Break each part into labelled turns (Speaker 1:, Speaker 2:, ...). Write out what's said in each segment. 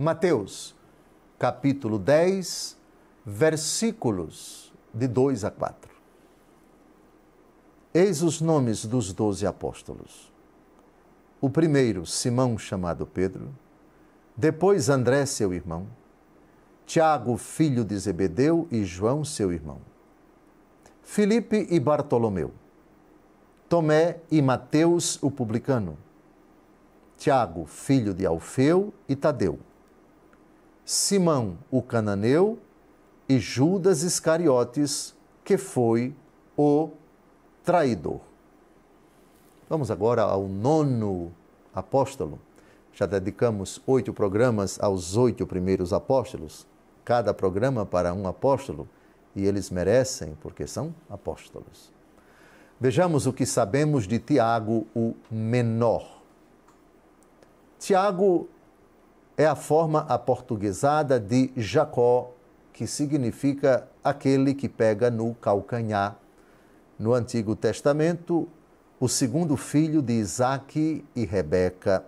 Speaker 1: Mateus, capítulo 10, versículos de 2 a 4. Eis os nomes dos doze apóstolos. O primeiro, Simão, chamado Pedro. Depois, André, seu irmão. Tiago, filho de Zebedeu, e João, seu irmão. Filipe e Bartolomeu. Tomé e Mateus, o publicano. Tiago, filho de Alfeu e Tadeu. Simão o cananeu e Judas Iscariotes, que foi o traidor. Vamos agora ao nono apóstolo. Já dedicamos oito programas aos oito primeiros apóstolos, cada programa para um apóstolo, e eles merecem porque são apóstolos. Vejamos o que sabemos de Tiago, o menor. Tiago é a forma aportuguesada de Jacó, que significa aquele que pega no calcanhar. No Antigo Testamento, o segundo filho de Isaac e Rebeca.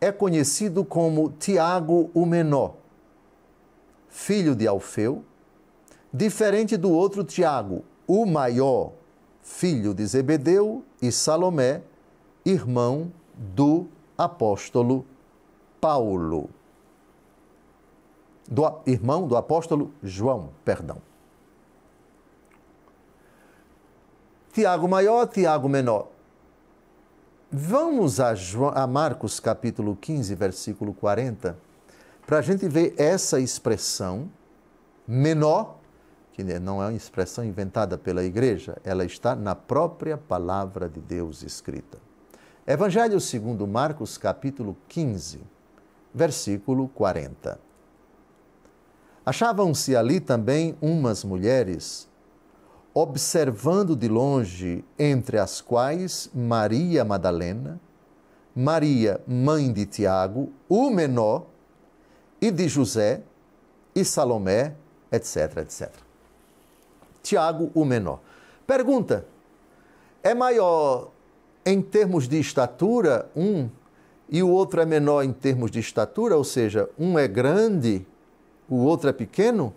Speaker 1: É conhecido como Tiago o Menor, filho de Alfeu, diferente do outro Tiago, o maior, filho de Zebedeu e Salomé, irmão do apóstolo Paulo, do irmão do apóstolo João, perdão. Tiago maior, Tiago menor. Vamos a, João, a Marcos capítulo 15, versículo 40, para a gente ver essa expressão menor, que não é uma expressão inventada pela igreja, ela está na própria palavra de Deus escrita. Evangelho segundo Marcos capítulo 15, versículo 40. Achavam-se ali também umas mulheres, observando de longe, entre as quais Maria Madalena, Maria, mãe de Tiago, o menor, e de José, e Salomé, etc, etc. Tiago, o menor. Pergunta: é maior em termos de estatura um e o outro é menor em termos de estatura, ou seja, um é grande, o outro é pequeno,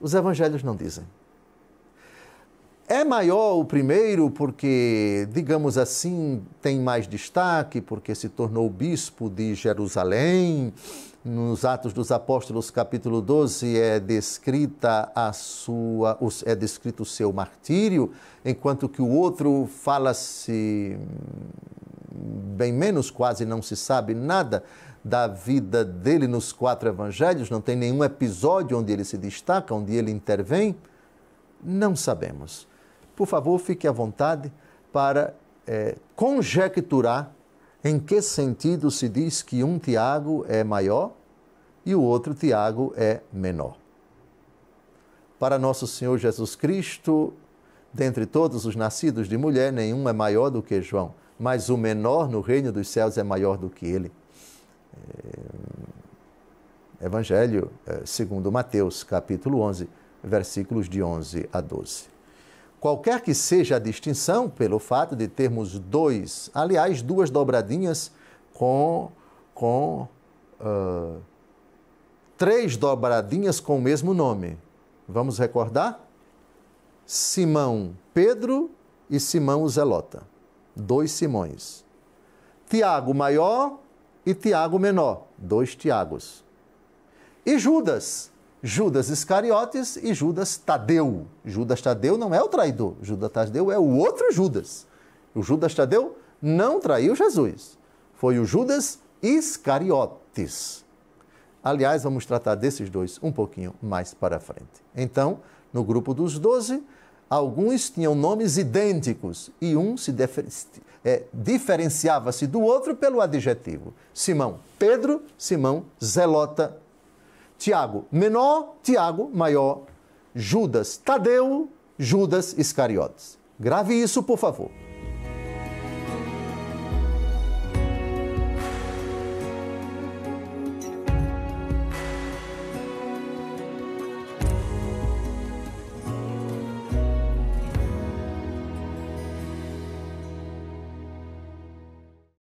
Speaker 1: os evangelhos não dizem. É maior o primeiro porque, digamos assim, tem mais destaque, porque se tornou bispo de Jerusalém. Nos Atos dos Apóstolos, capítulo 12, é descrita a sua, é descrito o seu martírio, enquanto que o outro fala-se bem menos, quase não se sabe nada da vida dele nos quatro evangelhos, não tem nenhum episódio onde ele se destaca, onde ele intervém? Não sabemos. Por favor, fique à vontade para é, conjecturar em que sentido se diz que um Tiago é maior e o outro Tiago é menor. Para nosso Senhor Jesus Cristo, dentre todos os nascidos de mulher, nenhum é maior do que João mas o menor no reino dos céus é maior do que ele. É, Evangelho é, segundo Mateus, capítulo 11, versículos de 11 a 12. Qualquer que seja a distinção, pelo fato de termos dois, aliás, duas dobradinhas com, com uh, três dobradinhas com o mesmo nome. Vamos recordar? Simão Pedro e Simão Zelota dois Simões. Tiago maior e Tiago menor, dois Tiagos. E Judas, Judas Iscariotes e Judas Tadeu. Judas Tadeu não é o traidor, Judas Tadeu é o outro Judas. O Judas Tadeu não traiu Jesus, foi o Judas Iscariotes. Aliás, vamos tratar desses dois um pouquinho mais para frente. Então, no grupo dos doze, Alguns tinham nomes idênticos e um se é, diferenciava-se do outro pelo adjetivo. Simão Pedro, Simão Zelota. Tiago menor, Tiago maior. Judas Tadeu, Judas Iscariotes. Grave isso, por favor.